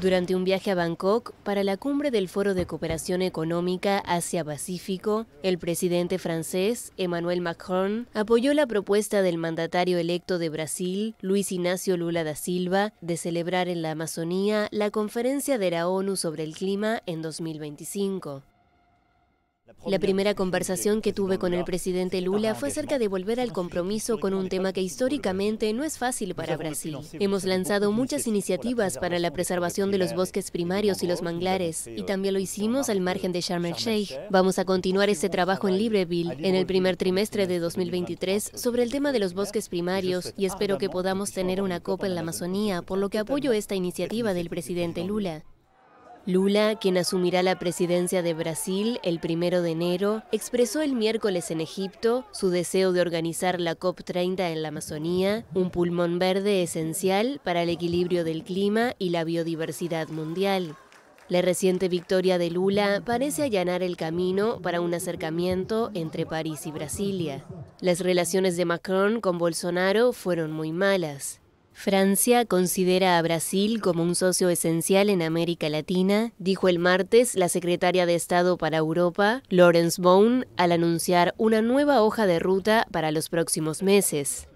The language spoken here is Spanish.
Durante un viaje a Bangkok para la cumbre del Foro de Cooperación Económica Asia-Pacífico, el presidente francés Emmanuel Macron apoyó la propuesta del mandatario electo de Brasil, Luis Ignacio Lula da Silva, de celebrar en la Amazonía la conferencia de la ONU sobre el clima en 2025. La primera conversación que tuve con el presidente Lula fue acerca de volver al compromiso con un tema que históricamente no es fácil para Brasil. Hemos lanzado muchas iniciativas para la preservación de los bosques primarios y los manglares, y también lo hicimos al margen de Sharm el Sheikh. Vamos a continuar este trabajo en Libreville en el primer trimestre de 2023 sobre el tema de los bosques primarios y espero que podamos tener una copa en la Amazonía, por lo que apoyo esta iniciativa del presidente Lula. Lula, quien asumirá la presidencia de Brasil el primero de enero, expresó el miércoles en Egipto su deseo de organizar la COP30 en la Amazonía, un pulmón verde esencial para el equilibrio del clima y la biodiversidad mundial. La reciente victoria de Lula parece allanar el camino para un acercamiento entre París y Brasilia. Las relaciones de Macron con Bolsonaro fueron muy malas. Francia considera a Brasil como un socio esencial en América Latina, dijo el martes la secretaria de Estado para Europa, Lawrence Bone, al anunciar una nueva hoja de ruta para los próximos meses.